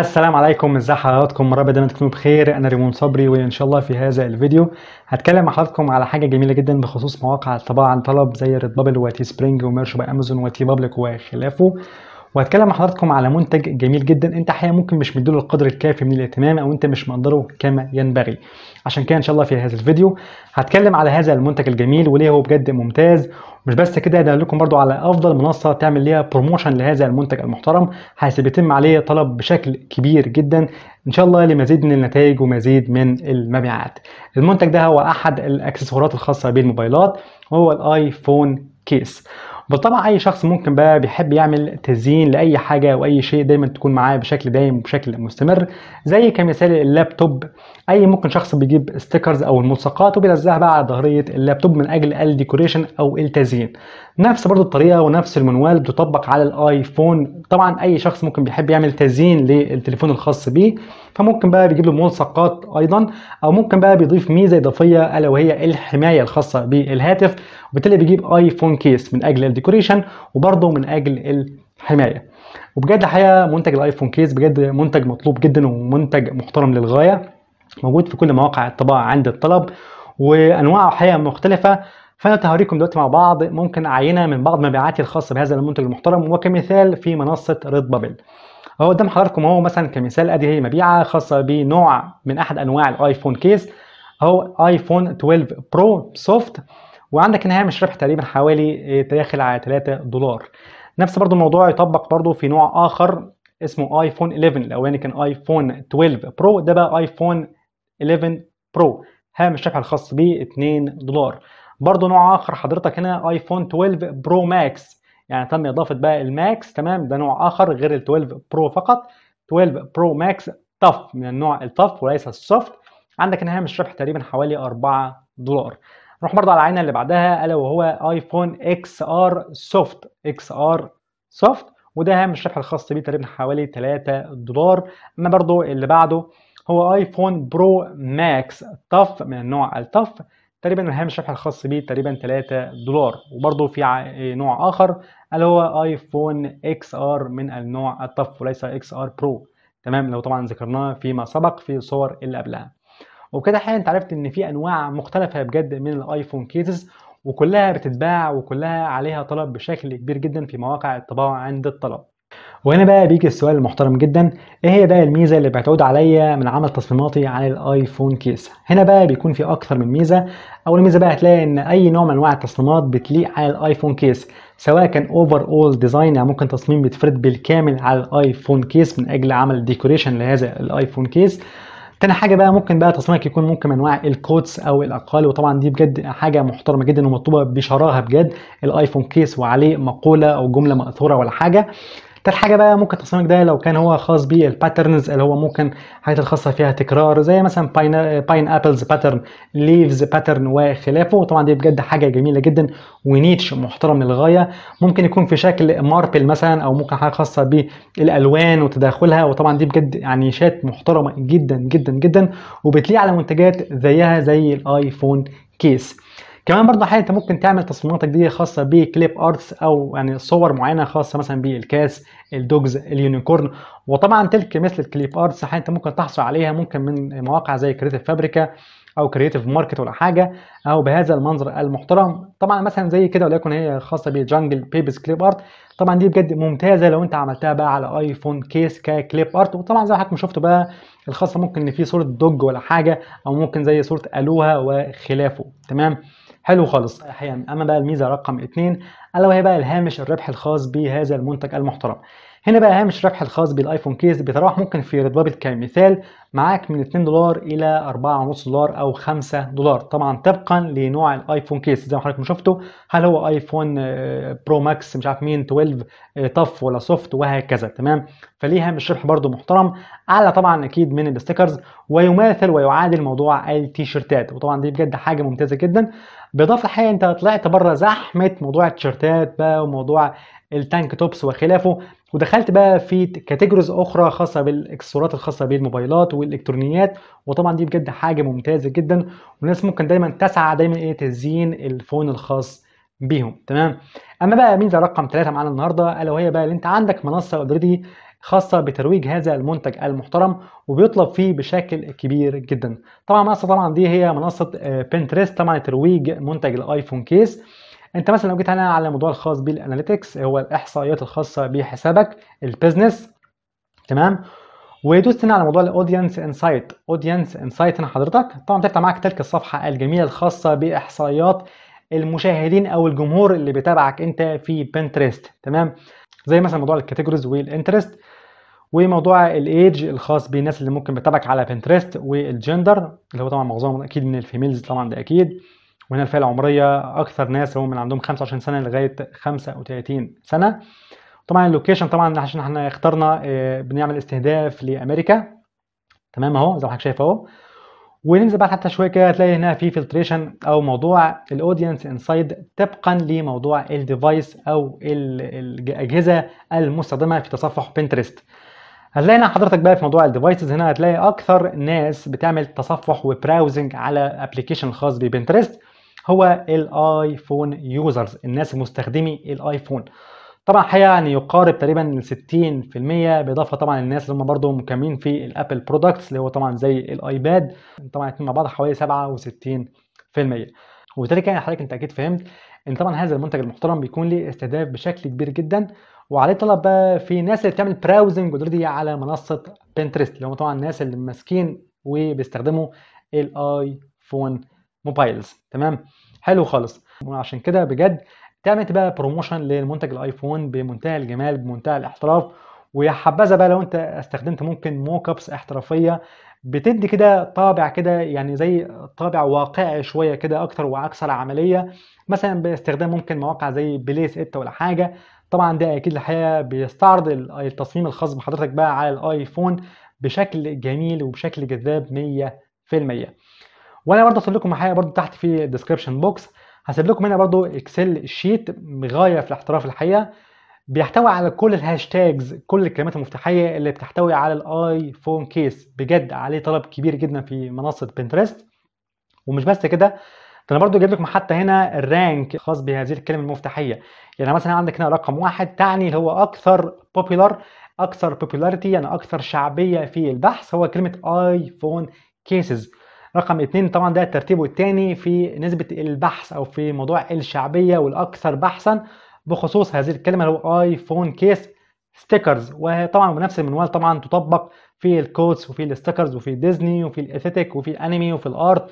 السلام عليكم ازي حضراتكم رب دايما تكونوا بخير انا ريمون صبري وان شاء الله في هذا الفيديو هتكلم مع حضراتكم على حاجه جميله جدا بخصوص مواقع الطباعه عن طلب زي ريد بابل وتي سبرينج وميرش باي امازون وتي بابليك وخلافه وهتكلم مع حضراتكم على منتج جميل جدا انت حقيقه ممكن مش مديله القدر الكافي من الاهتمام او انت مش مقدره كما ينبغي عشان كده ان شاء الله في هذا الفيديو هتكلم على هذا المنتج الجميل وليه هو بجد ممتاز مش بس كده ده لكم برضو على افضل منصه تعمل ليها بروموشن لهذا المنتج المحترم حيث بيتم عليه طلب بشكل كبير جدا ان شاء الله لمزيد من النتائج ومزيد من المبيعات المنتج ده هو احد الاكسسوارات الخاصه بالموبايلات وهو الايفون كيس بالطبع اي شخص ممكن بقى بيحب يعمل تزيين لاي حاجه واي شيء دايما تكون معاه بشكل دايم وبشكل مستمر زي كمثال اللابتوب اي ممكن شخص بيجيب ستيكرز او الملصقات وبيلزقها بقى على ظهريه اللابتوب من اجل الديكوريشن او التزيين نفس برضو الطريقه ونفس المنوال بتطبق على الايفون طبعا اي شخص ممكن بيحب يعمل تزيين للتليفون الخاص بيه فممكن بقى بيجيب له ملصقات ايضا او ممكن بقى بيضيف ميزه اضافيه الا وهي الحمايه الخاصه بالهاتف وبالتالي بيجيب ايفون كيس من اجل الديكوريشن وبرده من اجل الحمايه وبجد الحقيقه منتج الايفون كيس بجد منتج مطلوب جدا ومنتج محترم للغايه موجود في كل مواقع الطباعه عند الطلب وانواعه حقيقه مختلفه فانا هوريكم دلوقتي مع بعض ممكن عينه من بعض مبيعاتي الخاصه بهذا المنتج المحترم وكمثال في منصه ريد بابل اهو قدام حضراتكم اهو مثلا كمثال ادي هي مبيعه خاصه بنوع من احد انواع الايفون كيس اهو ايفون 12 برو سوفت وعندك نهايه مش ربح تقريبا حوالي آه، داخل على 3 دولار نفس برضو الموضوع يطبق برضو في نوع اخر اسمه ايفون 11 الاولاني يعني كان ايفون 12 برو ده بقى ايفون 11 برو هامش ربح الخاص بيه 2 دولار برضو نوع اخر حضرتك هنا ايفون 12 برو ماكس يعني تم اضافه بقى الماكس تمام ده نوع اخر غير ال 12 برو فقط 12 برو ماكس تف من النوع التف وليس السوفت عندك هنا هامش ربح تقريبا حوالي 4 دولار نروح برضه على العينه اللي بعدها الا وهو ايفون اكس ار سوفت اكس ار سوفت وده هام الشرح الخاص بيه تقريبا حوالي 3 دولار اما برضه اللي بعده هو ايفون برو ماكس تف من النوع التف تقريبا الهام الشرح الخاص بيه تقريبا 3 دولار وبرضه في نوع اخر اللي هو ايفون اكس ار من النوع التف وليس اكس ار برو تمام لو طبعا ذكرناه فيما سبق في صور اللي قبلها وبكده حاليا انت عرفت ان في انواع مختلفة بجد من الايفون كيسز وكلها بتتباع وكلها عليها طلب بشكل كبير جدا في مواقع الطباعة عند الطلب وهنا بقى بيجي السؤال المحترم جدا ايه هي بقى الميزه اللي بتعود عليا من عمل تصميماتي على الايفون كيس هنا بقى بيكون في اكثر من ميزه اول ميزه بقى هتلاقي ان اي نوع من انواع التصميمات بتليق على الايفون كيس سواء كان اوفر اول ديزاين يعني ممكن تصميم بيتفرد بالكامل على الايفون كيس من اجل عمل ديكوريشن لهذا الايفون كيس تاني حاجه بقى ممكن بقى تصميمك يكون ممكن من انواع الكوتس او الاقال وطبعا دي بجد حاجه محترمه جدا ومطلوبه بشراهه بجد الايفون كيس وعليه مقوله او جمله ماثوره ولا حاجه تالت حاجه بقى ممكن تصميمك ده لو كان هو خاص بالباترنز اللي هو ممكن حاجات الخاصه فيها تكرار زي مثلا باين, باين ابلز باترن ليفز باترن وخلافه وطبعا دي بجد حاجه جميله جدا ونيتش محترم للغايه ممكن يكون في شكل ماربل مثلا او ممكن حاجه خاصه بالالوان وتداخلها وطبعا دي بجد يعني شات محترمه جدا جدا جدا وبتليق على منتجات زيها زي الايفون كيس كمان برضه حاجه انت ممكن تعمل تصميماتك دي خاصه بكليب ارتس او يعني صور معينه خاصه مثلا بالكاس الدوجز اليونيكورن وطبعا تلك مثل الكليب ارتس حاجه انت ممكن تحصل عليها ممكن من مواقع زي كريتيف فابريكا او كرييتيف ماركت ولا حاجه او بهذا المنظر المحترم طبعا مثلا زي كده وليكن هي خاصه بجانجل بيبس كليب ارت طبعا دي بجد ممتازه لو انت عملتها بقى على ايفون كيس ككليب ارت وطبعا زي ما حضرتك شفتوا بقى الخاصه ممكن ان في صوره دوج ولا حاجه او ممكن زي صوره الوها وخلافه تمام حلو خالص احيانا اما بقى الميزه رقم اثنين الا وهي بقى الهامش الربح الخاص بهذا المنتج المحترم هنا بقى هامش الربح الخاص بالايفون كيس بيتراوح ممكن في ريد بابل كمثال معاك من 2 دولار الى 4.5 دولار او 5 دولار طبعا طبقا لنوع الايفون كيس زي ما حضرتك ما شفتوا هل هو ايفون آه، برو ماكس مش عارف مين 12 طف آه، ولا سوفت وهكذا تمام فليها مش ربح برضو محترم اعلى طبعا اكيد من الاستيكرز ويماثل ويعادل موضوع التيشيرتات وطبعا دي بجد حاجه ممتازه جدا بالاضافه الحقيقه انت طلعت بره زحمه موضوع التيشيرتات بقى وموضوع التانك توبس وخلافه ودخلت بقى في كاتيجوريز اخرى خاصه بالاكسسوارات الخاصه بالموبايلات والالكترونيات وطبعا دي بجد حاجه ممتازه جدا والناس ممكن دايما تسعى دايما ايه تزيين الفون الخاص بيهم تمام اما بقى ميزه رقم ثلاثة معانا النهارده الا وهي بقى اللي انت عندك منصه اوريدي خاصه بترويج هذا المنتج المحترم وبيطلب فيه بشكل كبير جدا طبعا منصه طبعا دي هي منصه بنترست آه، طبعا لترويج منتج الايفون كيس انت مثلا لو جيت هنا على الموضوع الخاص بالاناليتكس آه، هو الاحصائيات الخاصه بحسابك البيزنس تمام ويدوس هنا على موضوع الاودينس انسايت اودينس انسايت هنا حضرتك طبعا بتفتح معاك تلك الصفحه الجميله الخاصه باحصائيات المشاهدين او الجمهور اللي بيتابعك انت في بنترست تمام زي مثلا موضوع الكاتيجوريز والانترست وموضوع الايدج الخاص بالناس اللي ممكن بتتابعك على بنترست والجندر اللي هو طبعا معظمهم اكيد من الفيميلز طبعا ده اكيد وهنا الفئه العمريه اكثر ناس هم من عندهم 25 سنه لغايه 35 سنه طبعا اللوكيشن طبعا عشان احنا اخترنا آه، بنعمل استهداف لامريكا تمام اهو زي ما حضرتك شايف اهو وننزل بعد حتى شويه كده هتلاقي هنا في فلتريشن او موضوع الاودينس انسايد طبقا لموضوع الديفايس او الاجهزه المستخدمه في تصفح بنترست هنا حضرتك بقى في موضوع الديفايسز هنا هتلاقي اكثر ناس بتعمل تصفح وبراوزنج على ابلكيشن خاص ببنترست هو الايفون يوزرز الناس مستخدمي الايفون طبعا الحقيقه يعني يقارب تقريبا 60% بالاضافه طبعا الناس اللي هم برضه مكملين في الابل برودكتس اللي هو طبعا زي الايباد طبعا الاثنين مع بعض حوالي 67% وبالتالي كان حضرتك انت اكيد فهمت ان طبعا هذا المنتج المحترم بيكون ليه استهداف بشكل كبير جدا وعليه طلب بقى في ناس اللي بتعمل براوزنج اوريدي على منصه بنترست اللي هم طبعا الناس اللي ماسكين وبيستخدموا الايفون موبايلز تمام حلو خالص وعشان كده بجد تعمل بقى بروموشن للمنتج الايفون بمنتهى الجمال بمنتهى الاحتراف ويا حبذا بقى لو انت استخدمت ممكن موك ابس احترافيه بتدي كده طابع كده يعني زي طابع واقعي شويه كده اكتر واكثر عمليه مثلا باستخدام ممكن مواقع زي بليس ات ولا حاجه طبعا ده اكيد الحقيقه بيستعرض التصميم الخاص بحضرتك بقى على الايفون بشكل جميل وبشكل جذاب 100% وانا برضه هسيب لكم الحقيقه برضه تحت في الديسكربشن بوكس هسيب لكم هنا برضه اكسل شيت غايه في الاحتراف الحقيقه بيحتوي على كل الهاشتاجز كل الكلمات المفتاحيه اللي بتحتوي على الايفون كيس بجد عليه طلب كبير جدا في منصه بنترست ومش بس كده ده انا برضو جايب لكم حتى هنا الرانك خاص بهذه الكلمه المفتاحيه يعني مثلا عندك هنا رقم واحد تعني اللي هو اكثر بوبيلر اكثر بوبيلاريتي يعني اكثر شعبيه في البحث هو كلمه ايفون كيسز رقم اثنين طبعا ده ترتيبه الثاني في نسبه البحث او في موضوع الشعبيه والاكثر بحثا بخصوص هذه الكلمه اللي هو ايفون كيس ستيكرز وطبعا بنفس المنوال طبعا تطبق في الكوتس وفي الستيكرز وفي ديزني وفي الاثيتيك وفي الانمي وفي الارت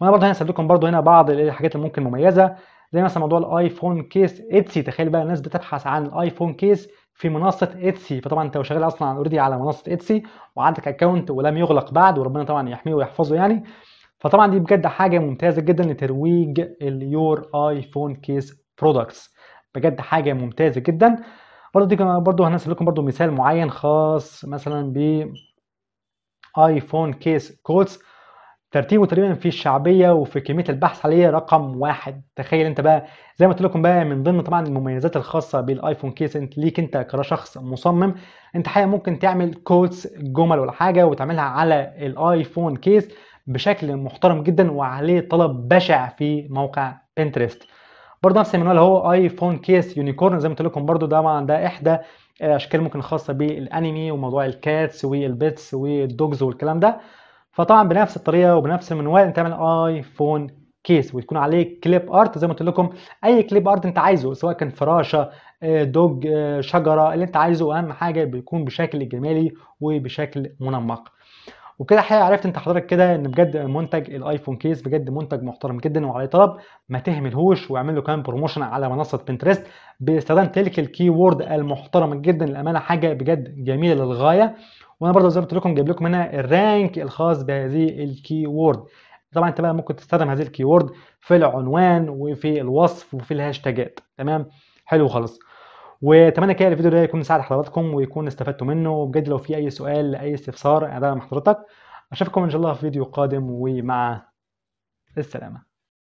وانا برضه هسيب لكم برضه هنا بعض الحاجات اللي ممكن مميزه زي مثلا موضوع الايفون كيس اتسي تخيل بقى الناس بتبحث عن الايفون كيس في منصه اتسي فطبعا انت لو شغال اصلا اوريدي على منصه اتسي وعندك اكونت ولم يغلق بعد وربنا طبعا يحميه ويحفظه يعني فطبعا دي بجد حاجه ممتازه جدا لترويج اليور ايفون كيس برودكتس بجد حاجه ممتازه جدا برضو دي برضو هنزل لكم برضو مثال معين خاص مثلا ب ايفون كيس كودز ترتيبه تقريبا في الشعبيه وفي كميه البحث عليه رقم واحد تخيل انت بقى زي ما قلت لكم بقى من ضمن طبعا المميزات الخاصه بالايفون كيس انت ليك انت كشخص مصمم انت حقيقه ممكن تعمل كوتس جمل ولا حاجه وتعملها على الايفون كيس بشكل محترم جدا وعليه طلب بشع في موقع بنترست برضه نفس المنوال هو ايفون كيس يونيكورن زي ما قلت لكم برضه ده, ده احدى آه، اشكال ممكن خاصه بالانمي وموضوع الكاتس والبيتس والدوجز والكلام ده فطبعا بنفس الطريقه وبنفس المنوال انت تعمل ايفون كيس ويكون عليه كليب ارت زي ما قلت لكم اي كليب ارت انت عايزه سواء كان فراشه آه، دوج آه، شجره اللي انت عايزه اهم حاجه بيكون بشكل جمالي وبشكل منمق وكده الحقيقه عرفت انت حضرتك كده ان بجد منتج الايفون كيس بجد منتج محترم جدا وعليه طلب ما تهملهوش واعمل له كمان بروموشن على منصه بنترست باستخدام تلك الكي وورد المحترمه جدا للامانه حاجه بجد جميله للغايه وانا برضه زي ما قلت لكم جايب لكم هنا الرانك الخاص بهذه الكي وورد طبعا انت بقى ممكن تستخدم هذه الكي وورد في العنوان وفي الوصف وفي الهاشتاجات تمام حلو خالص واتمنى كده الفيديو ده يكون ساعد حضراتكم ويكون استفدتوا منه وبجد لو في اي سؤال اي استفسار انا مع حضرتك اشوفكم ان شاء الله في فيديو قادم ومع السلامه